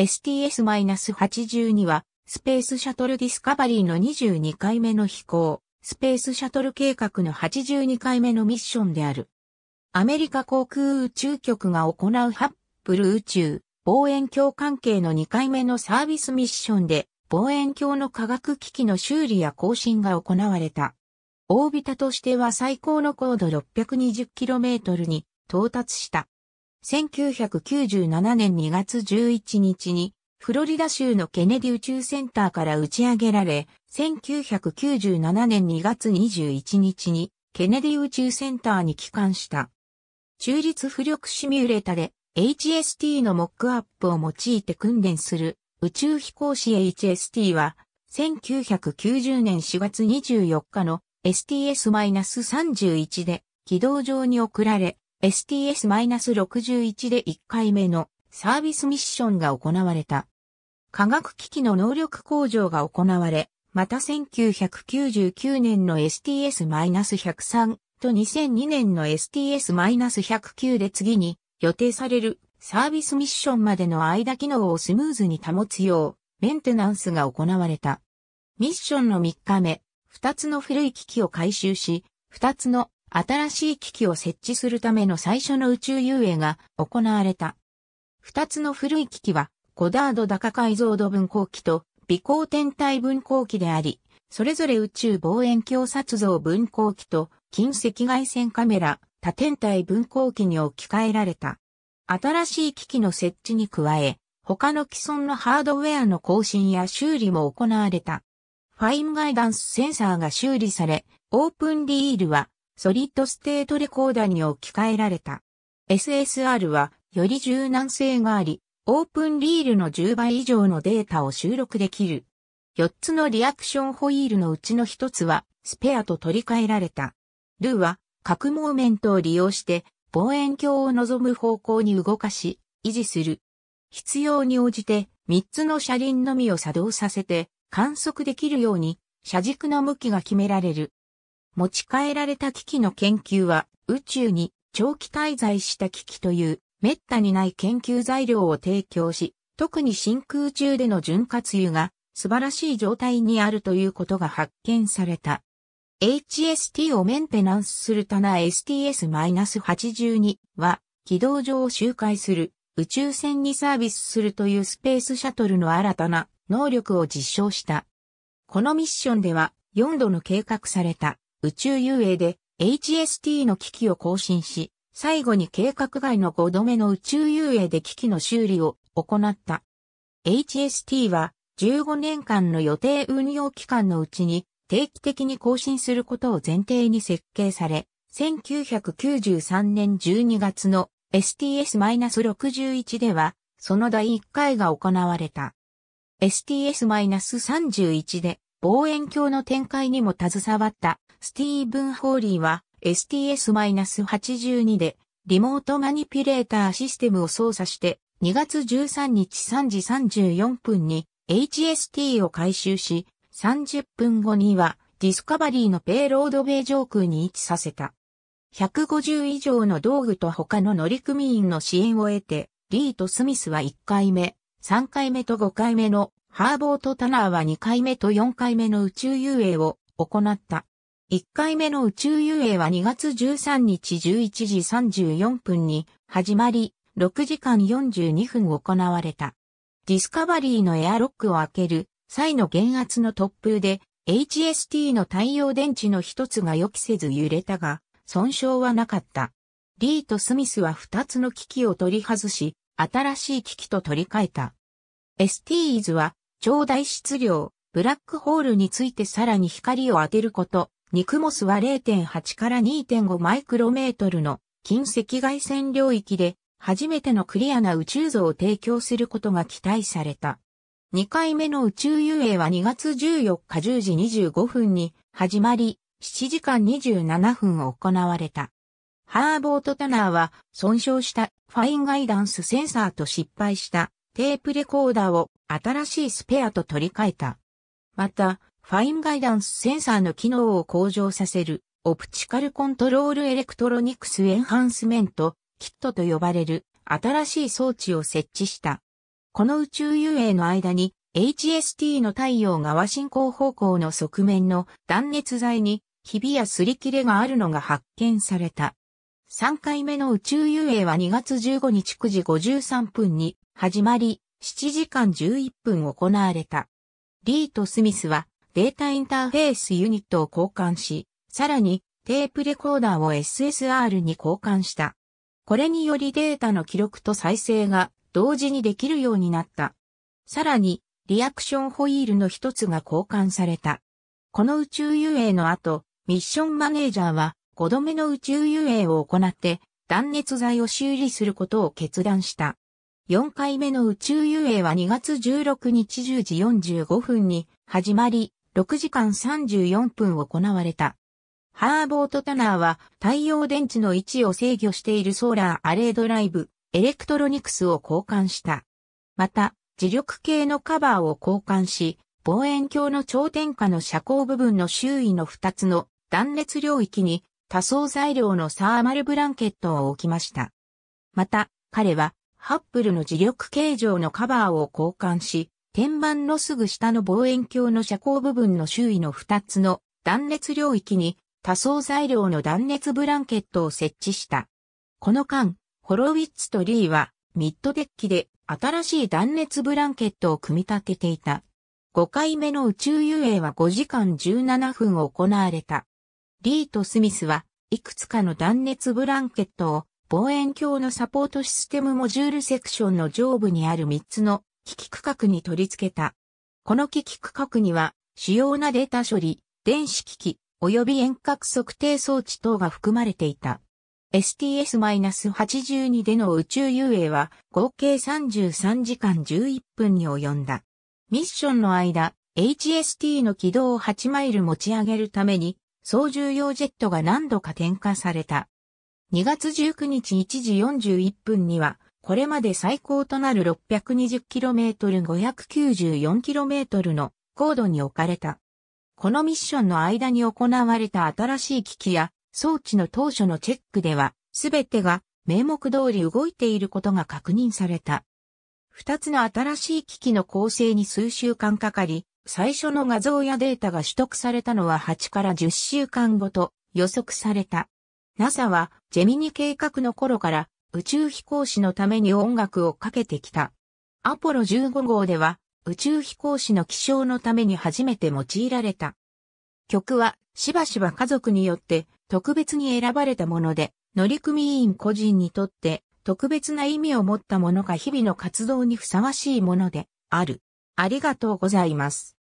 STS-82 は、スペースシャトルディスカバリーの22回目の飛行、スペースシャトル計画の82回目のミッションである。アメリカ航空宇宙局が行うハッブル宇宙望遠鏡関係の2回目のサービスミッションで望遠鏡の科学機器の修理や更新が行われた。オービタとしては最高の高度 620km に到達した。1997年2月11日に、フロリダ州のケネディ宇宙センターから打ち上げられ、1997年2月21日に、ケネディ宇宙センターに帰還した。中立浮力シミュレータで HST のモックアップを用いて訓練する宇宙飛行士 HST は1990年4月24日の STS-31 で軌道上に送られ STS-61 で1回目のサービスミッションが行われた。科学機器の能力向上が行われ、また1999年の STS-103 と2002年の STS-109 で次に予定されるサービスミッションまでの間機能をスムーズに保つようメンテナンスが行われた。ミッションの3日目、2つの古い機器を回収し、2つの新しい機器を設置するための最初の宇宙遊泳が行われた。二つの古い機器は、ゴダード高解像度分光器と微光天体分光器であり、それぞれ宇宙望遠鏡撮像分光器と近赤外線カメラ多天体分光器に置き換えられた。新しい機器の設置に加え、他の既存のハードウェアの更新や修理も行われた。ファインガイダンスセンサーが修理され、オープンリールはソリッドステートレコーダーに置き換えられた。SSR はより柔軟性があり、オープンリールの10倍以上のデータを収録できる。4つのリアクションホイールのうちの1つはスペアと取り替えられた。ルーは各モーメントを利用して望遠鏡を望む方向に動かし維持する。必要に応じて3つの車輪のみを作動させて観測できるように車軸の向きが決められる。持ち帰られた機器の研究は、宇宙に長期滞在した機器という、滅多にない研究材料を提供し、特に真空中での潤滑油が素晴らしい状態にあるということが発見された。HST をメンテナンスする棚 STS-82 は、軌道上を周回する宇宙船にサービスするというスペースシャトルの新たな能力を実証した。このミッションでは4度の計画された宇宙遊泳で HST の機器を更新し、最後に計画外の5度目の宇宙遊泳で機器の修理を行った。HST は15年間の予定運用期間のうちに定期的に更新することを前提に設計され、1993年12月の STS-61 では、その第1回が行われた。STS-31 で望遠鏡の展開にも携わったスティーブン・ホーリーは STS-82 でリモートマニピュレーターシステムを操作して2月13日3時34分に HST を回収し30分後にはディスカバリーのペイロードイ上空に位置させた。150以上の道具と他の乗組員の支援を得て、リーとスミスは1回目、3回目と5回目のハーボーとタナーは2回目と4回目の宇宙遊泳を行った。1回目の宇宙遊泳は2月13日11時34分に始まり、6時間42分行われた。ディスカバリーのエアロックを開ける際の減圧の突風で HST の太陽電池の一つが予期せず揺れたが、損傷はなかった。リーとスミスは2つの機器を取り外し、新しい機器と取り替えた。STs は超大質量、ブラックホールについてさらに光を当てること、ニクモスは0.8から2.5マイクロメートルの近赤外線領域で初めてのクリアな宇宙像を提供することが期待された。2回目の宇宙遊泳は2月14日10時25分に始まり、7時間27分行われた。ハーボート・タナーは損傷したファインガイダンスセンサーと失敗したテープレコーダーを新しいスペアと取り替えた。また、ファインガイダンスセンサーの機能を向上させる、オプチカルコントロールエレクトロニクスエンハンスメント、キットと呼ばれる、新しい装置を設置した。この宇宙遊泳の間に、HST の太陽側進行方向の側面の断熱材に、ひびや擦り切れがあるのが発見された。3回目の宇宙遊泳は2月15日9時53分に始まり、7時間11分行われた。リーとスミスはデータインターフェースユニットを交換し、さらにテープレコーダーを SSR に交換した。これによりデータの記録と再生が同時にできるようになった。さらに、リアクションホイールの一つが交換された。この宇宙遊泳の後、ミッションマネージャーは5度目の宇宙遊泳を行って断熱材を修理することを決断した。4回目の宇宙遊泳は2月16日10時45分に始まり、6時間34分行われた。ハーボート・タナーは太陽電池の位置を制御しているソーラーアレードライブ、エレクトロニクスを交換した。また、磁力系のカバーを交換し、望遠鏡の頂点下の遮光部分の周囲の2つの断熱領域に多層材料のサーマルブランケットを置きました。また、彼はハッブルの磁力形状のカバーを交換し、天板のすぐ下の望遠鏡の遮光部分の周囲の2つの断熱領域に多層材料の断熱ブランケットを設置した。この間、ホロウィッツとリーはミッドデッキで新しい断熱ブランケットを組み立てていた。5回目の宇宙遊泳は5時間17分行われた。リーとスミスはいくつかの断熱ブランケットを望遠鏡のサポートシステムモジュールセクションの上部にある3つの機器区画に取り付けた。この機器区画には主要なデータ処理、電子機器、及び遠隔測定装置等が含まれていた。STS-82 での宇宙遊泳は合計33時間11分に及んだ。ミッションの間、HST の軌道を8マイル持ち上げるために、総重要ジェットが何度か点火された。2月19日1時41分には、これまで最高となる 620km594km の高度に置かれた。このミッションの間に行われた新しい機器や装置の当初のチェックでは、すべてが名目通り動いていることが確認された。二つの新しい機器の構成に数週間かかり、最初の画像やデータが取得されたのは8から10週間後と予測された。NASA はジェミニ計画の頃から宇宙飛行士のために音楽をかけてきた。アポロ15号では宇宙飛行士の気象のために初めて用いられた。曲はしばしば家族によって特別に選ばれたもので、乗組員個人にとって特別な意味を持ったものが日々の活動にふさわしいものである。ありがとうございます。